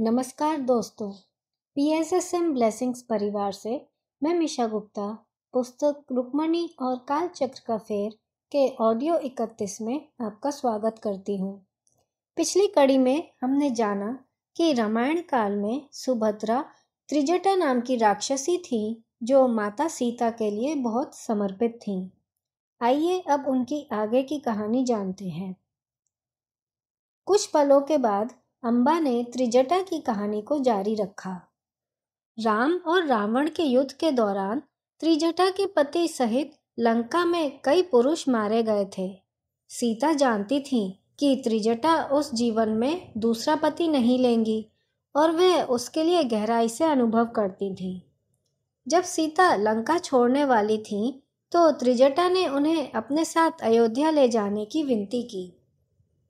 नमस्कार दोस्तों P S S M blessings परिवार से मैं मिशा गुप्ता पुस्तक रुक्मणी और कालचक्र का फेर के ऑडियो इकतीस में आपका स्वागत करती हूँ पिछली कड़ी में हमने जाना कि रामायण काल में सुभद्रा त्रिजटा नाम की राक्षसी थी जो माता सीता के लिए बहुत समर्पित थीं आइए अब उनकी आगे की कहानी जानते हैं कुछ पलों के बाद अंबा ने त्रिजटा की कहानी को जारी रखा राम और रावण के युद्ध के दौरान त्रिजटा के पति सहित लंका में कई पुरुष मारे गए थे सीता जानती थी कि त्रिजटा उस जीवन में दूसरा पति नहीं लेंगी और वह उसके लिए गहराई से अनुभव करती थी जब सीता लंका छोड़ने वाली थी तो त्रिजटा ने उन्हें अपने साथ अयोध्या ले जाने की विनती की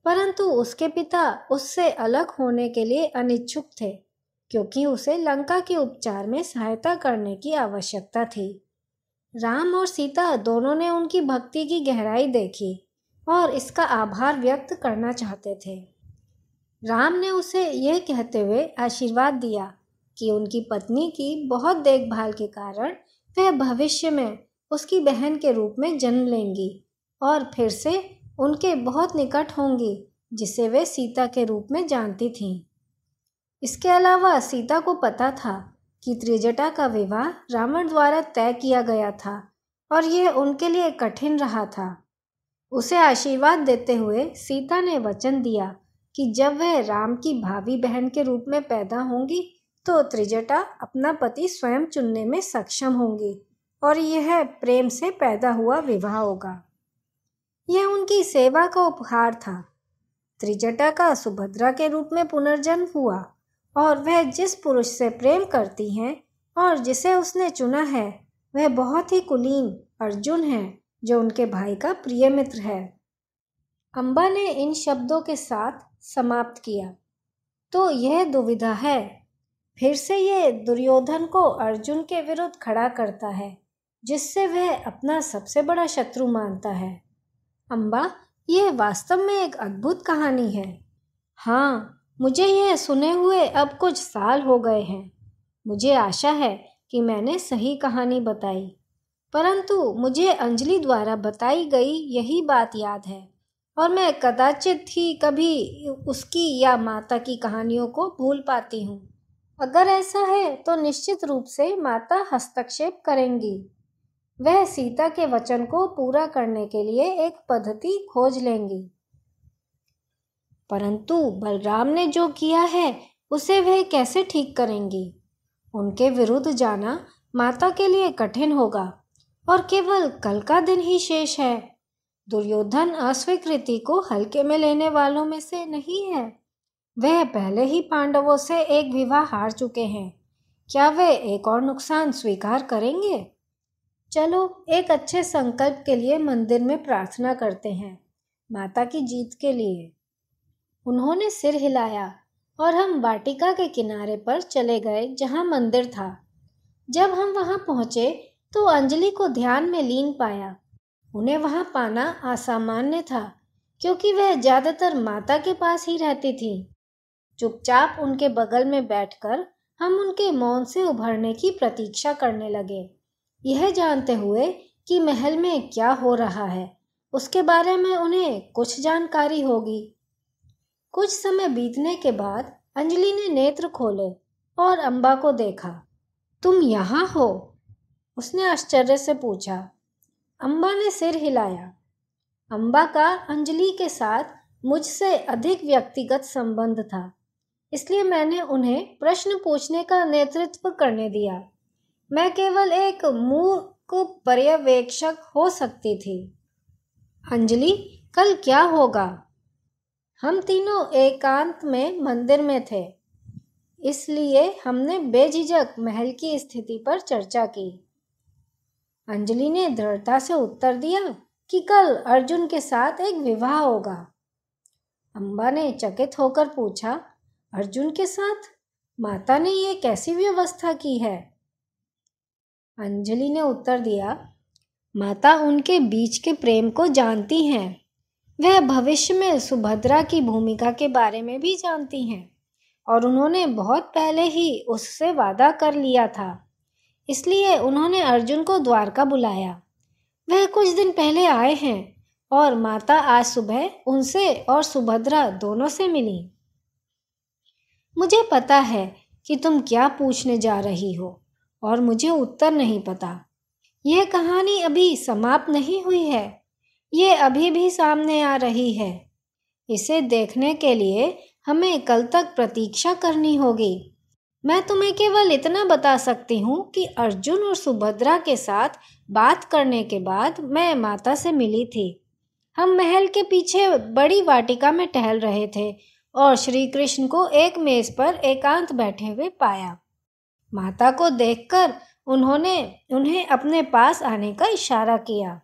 परंतु उसके पिता उससे अलग होने के लिए अनिच्छुक थे क्योंकि उसे लंका के उपचार में सहायता करने की आवश्यकता थी राम और सीता दोनों ने उनकी भक्ति की गहराई देखी और इसका आभार व्यक्त करना चाहते थे राम ने उसे यह कहते हुए आशीर्वाद दिया कि उनकी पत्नी की बहुत देखभाल के कारण वह भविष्य में उसकी बहन के रूप में जन्म लेंगी और फिर से उनके बहुत निकट होंगी जिसे वे सीता के रूप में जानती थीं इसके अलावा सीता को पता था कि त्रिजटा का विवाह रावण द्वारा तय किया गया था और यह उनके लिए कठिन रहा था उसे आशीर्वाद देते हुए सीता ने वचन दिया कि जब वह राम की भावी बहन के रूप में पैदा होंगी तो त्रिजटा अपना पति स्वयं चुनने में सक्षम होंगी और यह प्रेम से पैदा हुआ विवाह होगा यह उनकी सेवा का उपहार था त्रिजटा का सुभद्रा के रूप में पुनर्जन्म हुआ और वह जिस पुरुष से प्रेम करती हैं और जिसे उसने चुना है वह बहुत ही कुलीन अर्जुन है जो उनके भाई का प्रिय मित्र है अम्बा ने इन शब्दों के साथ समाप्त किया तो यह दुविधा है फिर से ये दुर्योधन को अर्जुन के विरुद्ध खड़ा करता है जिससे वह अपना सबसे बड़ा शत्रु मानता है अम्बा यह वास्तव में एक अद्भुत कहानी है हाँ मुझे यह सुने हुए अब कुछ साल हो गए हैं मुझे आशा है कि मैंने सही कहानी बताई परंतु मुझे अंजलि द्वारा बताई गई यही बात याद है और मैं कदाचित ही कभी उसकी या माता की कहानियों को भूल पाती हूँ अगर ऐसा है तो निश्चित रूप से माता हस्तक्षेप करेंगी वह सीता के वचन को पूरा करने के लिए एक पद्धति खोज लेंगी परंतु बलराम ने जो किया है उसे वह कैसे ठीक करेंगी उनके विरुद्ध जाना माता के लिए कठिन होगा और केवल कल का दिन ही शेष है दुर्योधन अस्वीकृति को हल्के में लेने वालों में से नहीं है वह पहले ही पांडवों से एक विवाह हार चुके हैं क्या वे एक और नुकसान स्वीकार करेंगे चलो एक अच्छे संकल्प के लिए मंदिर में प्रार्थना करते हैं माता की जीत के लिए उन्होंने सिर हिलाया और हम वाटिका के किनारे पर चले गए जहाँ मंदिर था जब हम वहाँ पहुँचे तो अंजलि को ध्यान में लीन पाया उन्हें वहाँ पाना असामान्य था क्योंकि वह ज़्यादातर माता के पास ही रहती थी चुपचाप उनके बगल में बैठकर हम उनके मौन से उभरने की प्रतीक्षा करने लगे यह जानते हुए कि महल में क्या हो रहा है उसके बारे में उन्हें कुछ जानकारी होगी कुछ समय बीतने के बाद अंजलि ने नेत्र खोले और अम्बा को देखा तुम यहाँ हो उसने आश्चर्य से पूछा अम्बा ने सिर हिलाया अम्बा का अंजलि के साथ मुझसे अधिक व्यक्तिगत संबंध था इसलिए मैंने उन्हें प्रश्न पूछने का नेतृत्व करने दिया मैं केवल एक मूर्ख पर्यवेक्षक हो सकती थी अंजलि कल क्या होगा हम तीनों एकांत में मंदिर में थे इसलिए हमने बेझिझक महल की स्थिति पर चर्चा की अंजलि ने दृढ़ता से उत्तर दिया कि कल अर्जुन के साथ एक विवाह होगा अम्बा ने चकित होकर पूछा अर्जुन के साथ माता ने ये कैसी व्यवस्था की है अंजलि ने उत्तर दिया माता उनके बीच के प्रेम को जानती हैं वह भविष्य में सुभद्रा की भूमिका के बारे में भी जानती हैं और उन्होंने बहुत पहले ही उससे वादा कर लिया था इसलिए उन्होंने अर्जुन को द्वारका बुलाया वह कुछ दिन पहले आए हैं और माता आज सुबह उनसे और सुभद्रा दोनों से मिली मुझे पता है कि तुम क्या पूछने जा रही हो और मुझे उत्तर नहीं पता यह कहानी अभी समाप्त नहीं हुई है ये अभी भी सामने आ रही है इसे देखने के लिए हमें कल तक प्रतीक्षा करनी होगी मैं तुम्हें केवल इतना बता सकती हूँ कि अर्जुन और सुभद्रा के साथ बात करने के बाद मैं माता से मिली थी हम महल के पीछे बड़ी वाटिका में टहल रहे थे और श्री कृष्ण को एक मेज़ पर एकांत बैठे हुए पाया माता को देखकर उन्होंने उन्हें अपने पास आने का इशारा किया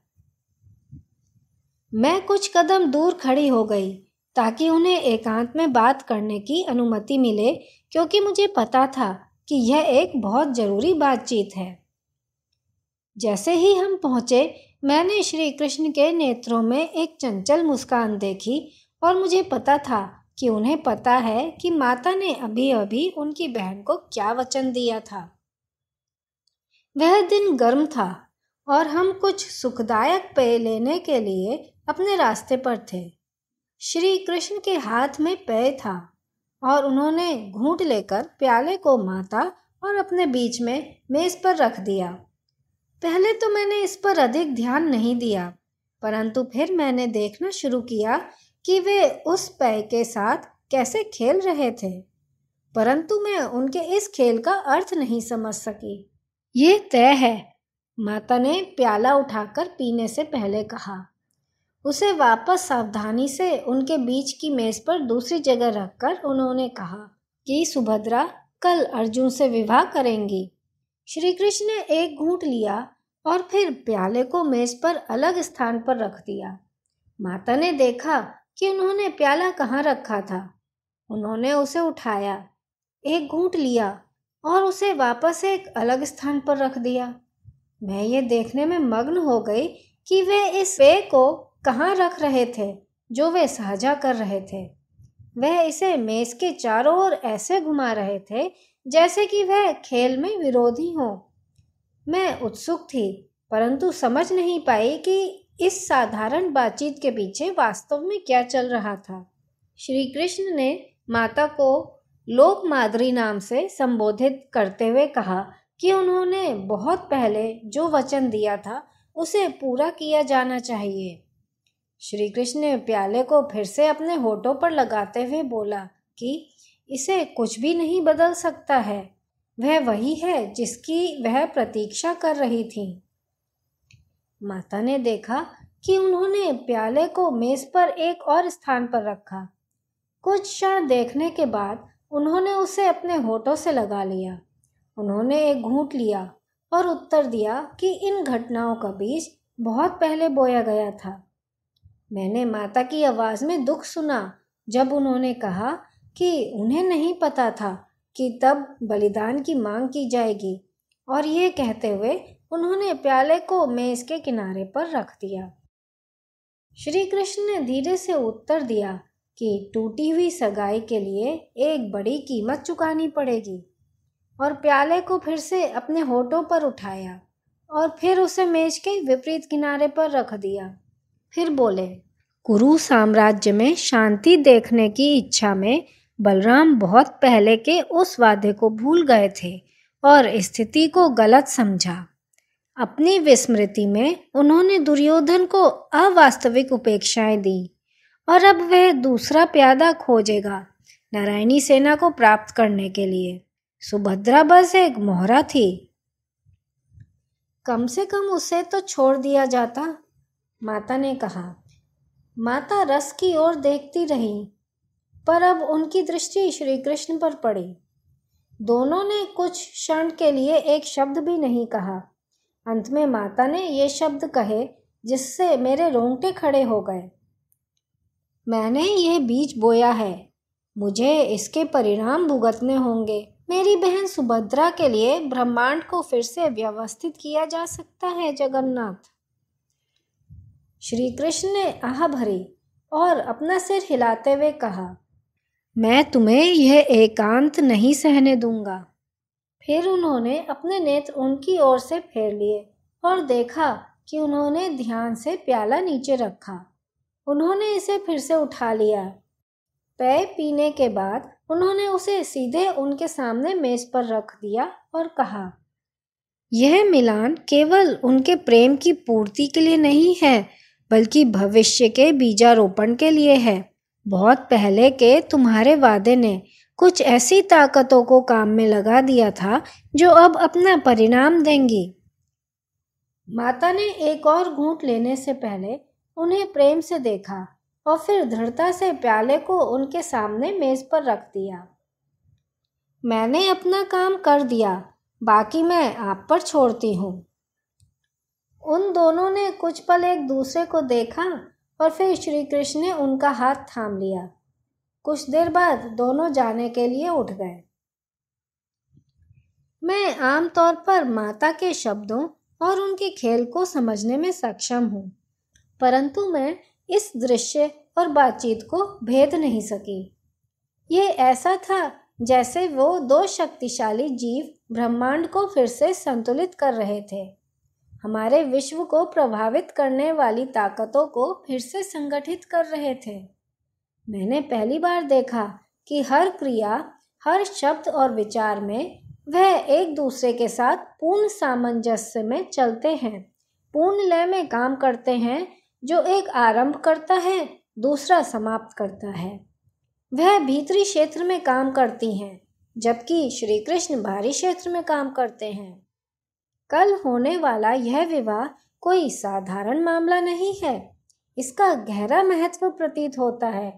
मैं कुछ कदम दूर खड़ी हो गई ताकि उन्हें एकांत में बात करने की अनुमति मिले क्योंकि मुझे पता था कि यह एक बहुत ज़रूरी बातचीत है जैसे ही हम पहुंचे मैंने श्री कृष्ण के नेत्रों में एक चंचल मुस्कान देखी और मुझे पता था कि उन्हें पता है कि माता ने अभी अभी उनकी बहन को क्या वचन दिया था वह दिन गर्म था और हम कुछ सुखदायक पेय लेने के लिए अपने रास्ते पर थे श्री कृष्ण के हाथ में पेय था और उन्होंने घूंट लेकर प्याले को माता और अपने बीच में मेज पर रख दिया पहले तो मैंने इस पर अधिक ध्यान नहीं दिया परंतु फिर मैंने देखना शुरू किया कि वे उस पै के साथ कैसे खेल रहे थे परंतु मैं उनके इस खेल का अर्थ नहीं समझ सकी ये तय है माता ने प्याला उठाकर पीने से पहले कहा उसे वापस सावधानी से उनके बीच की मेज पर दूसरी जगह रखकर उन्होंने कहा कि सुभद्रा कल अर्जुन से विवाह करेंगी श्री कृष्ण ने एक घूंट लिया और फिर प्याले को मेज पर अलग स्थान पर रख दिया माता ने देखा कि उन्होंने प्याला कहाँ रखा था उन्होंने उसे उठाया एक घूंट लिया और उसे वापस एक अलग स्थान पर रख दिया मैं ये देखने में मग्न हो गई कि वे इस पे को कहाँ रख रहे थे जो वे साझा कर रहे थे वह इसे मेज के चारों ओर ऐसे घुमा रहे थे जैसे कि वह खेल में विरोधी हो मैं उत्सुक थी परंतु समझ नहीं पाई कि इस साधारण बातचीत के पीछे वास्तव में क्या चल रहा था श्री कृष्ण ने माता को लोक मादरी नाम से संबोधित करते हुए कहा कि उन्होंने बहुत पहले जो वचन दिया था उसे पूरा किया जाना चाहिए श्री कृष्ण ने प्याले को फिर से अपने होठों पर लगाते हुए बोला कि इसे कुछ भी नहीं बदल सकता है वह वही है जिसकी वह प्रतीक्षा कर रही थी माता ने देखा कि उन्होंने प्याले को मेज पर एक और स्थान पर रखा कुछ क्षण देखने के बाद उन्होंने उसे अपने होठों से लगा लिया उन्होंने एक घूंट लिया और उत्तर दिया कि इन घटनाओं का बीज बहुत पहले बोया गया था मैंने माता की आवाज़ में दुख सुना जब उन्होंने कहा कि उन्हें नहीं पता था कि तब बलिदान की मांग की जाएगी और ये कहते हुए उन्होंने प्याले को मेज के किनारे पर रख दिया श्री कृष्ण ने धीरे से उत्तर दिया कि टूटी हुई सगाई के लिए एक बड़ी कीमत चुकानी पड़ेगी और प्याले को फिर से अपने होठों पर उठाया और फिर उसे मेज के विपरीत किनारे पर रख दिया फिर बोले कुरु साम्राज्य में शांति देखने की इच्छा में बलराम बहुत पहले के उस वादे को भूल गए थे और स्थिति को गलत समझा अपनी विस्मृति में उन्होंने दुर्योधन को अवास्तविक उपेक्षाएं दी और अब वह दूसरा प्यादा खोजेगा नारायणी सेना को प्राप्त करने के लिए सुभद्रा बस एक मोहरा थी कम से कम उसे तो छोड़ दिया जाता माता ने कहा माता रस की ओर देखती रही पर अब उनकी दृष्टि श्री कृष्ण पर पड़ी दोनों ने कुछ क्षण के लिए एक शब्द भी नहीं कहा अंत में माता ने ये शब्द कहे जिससे मेरे रोंगटे खड़े हो गए मैंने यह बीज बोया है मुझे इसके परिणाम भुगतने होंगे मेरी बहन सुभद्रा के लिए ब्रह्मांड को फिर से व्यवस्थित किया जा सकता है जगन्नाथ श्री कृष्ण ने आह भरी और अपना सिर हिलाते हुए कहा मैं तुम्हें यह एकांत नहीं सहने दूंगा फिर उन्होंने अपने नेत्र उनकी ओर से फेर लिए और देखा कि उन्होंने ध्यान से प्याला नीचे रखा उन्होंने इसे फिर से उठा लिया पेय पीने के बाद उन्होंने उसे सीधे उनके सामने मेज पर रख दिया और कहा यह मिलान केवल उनके प्रेम की पूर्ति के लिए नहीं है बल्कि भविष्य के बीजारोपण के लिए है बहुत पहले के तुम्हारे वादे ने कुछ ऐसी ताकतों को काम में लगा दिया था जो अब अपना परिणाम देंगी माता ने एक और घूंट लेने से पहले उन्हें प्रेम से देखा और फिर दृढ़ता से प्याले को उनके सामने मेज पर रख दिया मैंने अपना काम कर दिया बाकी मैं आप पर छोड़ती हूँ उन दोनों ने कुछ पल एक दूसरे को देखा और फिर श्री कृष्ण ने उनका हाथ थाम लिया कुछ देर बाद दोनों जाने के लिए उठ गए मैं आमतौर पर माता के शब्दों और उनके खेल को समझने में सक्षम हूँ परंतु मैं इस दृश्य और बातचीत को भेद नहीं सकी ये ऐसा था जैसे वो दो शक्तिशाली जीव ब्रह्मांड को फिर से संतुलित कर रहे थे हमारे विश्व को प्रभावित करने वाली ताकतों को फिर से संगठित कर रहे थे मैंने पहली बार देखा कि हर क्रिया हर शब्द और विचार में वह एक दूसरे के साथ पूर्ण सामंजस्य में चलते हैं पूर्ण लय में काम करते हैं जो एक आरंभ करता है दूसरा समाप्त करता है वह भीतरी क्षेत्र में काम करती हैं जबकि श्री कृष्ण बाहरी क्षेत्र में काम करते हैं कल होने वाला यह विवाह कोई साधारण मामला नहीं है इसका गहरा महत्व प्रतीत होता है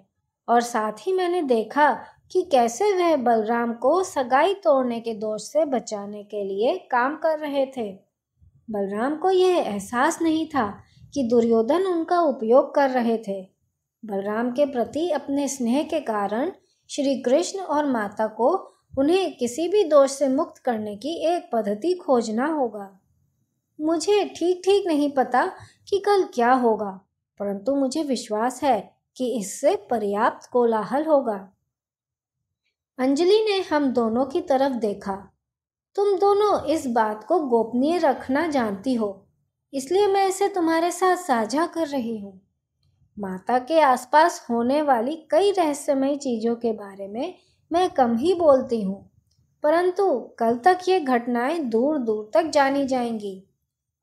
और साथ ही मैंने देखा कि कैसे वह बलराम को सगाई तोड़ने के दोष से बचाने के लिए काम कर रहे थे बलराम को यह एहसास नहीं था कि दुर्योधन उनका उपयोग कर रहे थे बलराम के प्रति अपने स्नेह के कारण श्री कृष्ण और माता को उन्हें किसी भी दोष से मुक्त करने की एक पद्धति खोजना होगा मुझे ठीक ठीक नहीं पता कि कल क्या होगा परंतु मुझे विश्वास है कि इससे पर्याप्त कोलाहल होगा अंजलि ने हम दोनों की तरफ देखा तुम दोनों इस बात को गोपनीय रखना जानती हो इसलिए मैं इसे तुम्हारे साथ साझा कर रही हूँ माता के आसपास होने वाली कई रहस्यमय चीज़ों के बारे में मैं कम ही बोलती हूँ परंतु कल तक ये घटनाएं दूर दूर तक जानी जाएंगी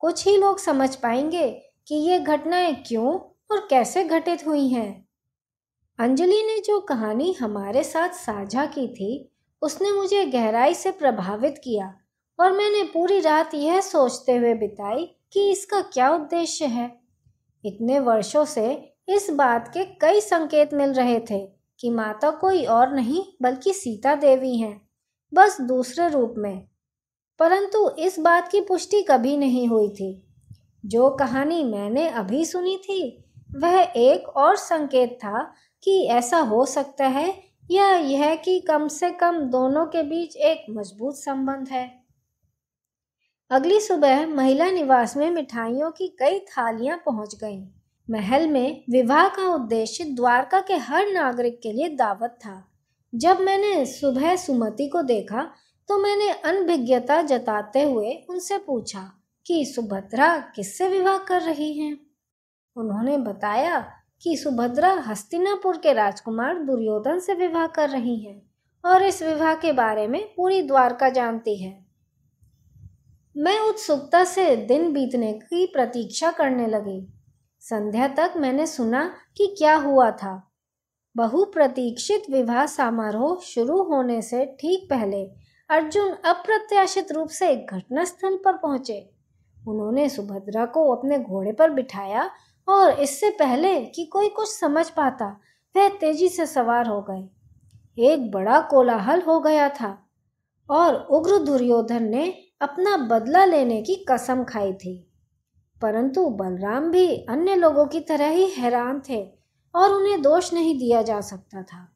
कुछ ही लोग समझ पाएंगे कि ये घटनाएं क्यों और कैसे घटित हुई हैं अंजलि ने जो कहानी हमारे साथ साझा की थी उसने मुझे गहराई से प्रभावित किया और मैंने पूरी रात यह सोचते हुए बिताई कि इसका क्या उद्देश्य है इतने वर्षों से इस बात के कई संकेत मिल रहे थे कि माता कोई और नहीं बल्कि सीता देवी हैं बस दूसरे रूप में परंतु इस बात की पुष्टि कभी नहीं हुई थी जो कहानी मैंने अभी सुनी थी वह एक और संकेत था कि ऐसा हो सकता है या यह कि कम से कम दोनों के बीच एक मजबूत संबंध है अगली सुबह महिला निवास में मिठाइयों की कई थालियां पहुंच गईं। महल में विवाह का उद्देश्य द्वारका के हर नागरिक के लिए दावत था जब मैंने सुबह सुमति को देखा तो मैंने अनभिज्ञता जताते हुए उनसे पूछा कि सुभद्रा किससे विवाह कर रही हैं उन्होंने बताया कि सुभद्रा हस्तिनापुर के राजकुमार दुर्योधन से विवाह कर रही हैं और इस विवाह के बारे में पूरी द्वारका जानती है मैं उत्सुकता से दिन बीतने की प्रतीक्षा करने लगी संध्या तक मैंने सुना कि क्या हुआ था बहुप्रतीक्षित विवाह समारोह शुरू होने से ठीक पहले अर्जुन अप्रत्याशित रूप से घटनास्थल पर पहुंचे उन्होंने सुभद्रा को अपने घोड़े पर बिठाया और इससे पहले कि कोई कुछ समझ पाता वह तेजी से सवार हो गए एक बड़ा कोलाहल हो गया था और उग्र दुर्योधन ने अपना बदला लेने की कसम खाई थी परंतु बलराम भी अन्य लोगों की तरह ही हैरान थे और उन्हें दोष नहीं दिया जा सकता था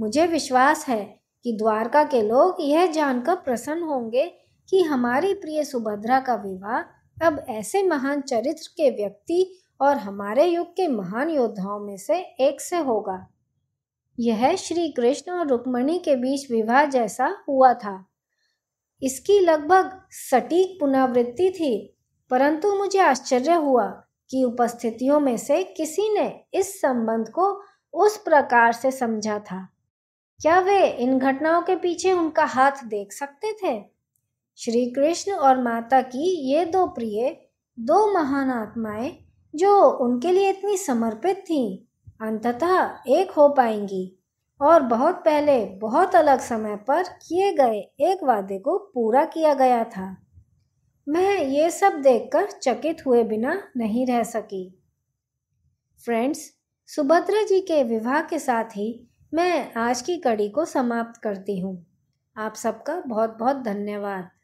मुझे विश्वास है कि द्वारका के लोग यह जानकर प्रसन्न होंगे कि हमारी प्रिय सुभद्रा का विवाह अब ऐसे महान चरित्र के व्यक्ति और हमारे युग के महान योद्धाओं में से एक से होगा यह श्री कृष्ण और रुक्मणी के बीच विवाह जैसा हुआ था इसकी लगभग सटीक पुनरावृत्ति थी परंतु मुझे आश्चर्य हुआ कि उपस्थितियों में से किसी ने इस संबंध को उस प्रकार से समझा था क्या वे इन घटनाओं के पीछे उनका हाथ देख सकते थे श्री कृष्ण और माता की ये दो प्रिय दो महान आत्माएं जो उनके लिए इतनी समर्पित थी अंततः एक हो पाएंगी और बहुत पहले बहुत अलग समय पर किए गए एक वादे को पूरा किया गया था मैं ये सब देखकर चकित हुए बिना नहीं रह सकी फ्रेंड्स सुभद्रा जी के विवाह के साथ ही मैं आज की कड़ी को समाप्त करती हूँ आप सबका बहुत बहुत धन्यवाद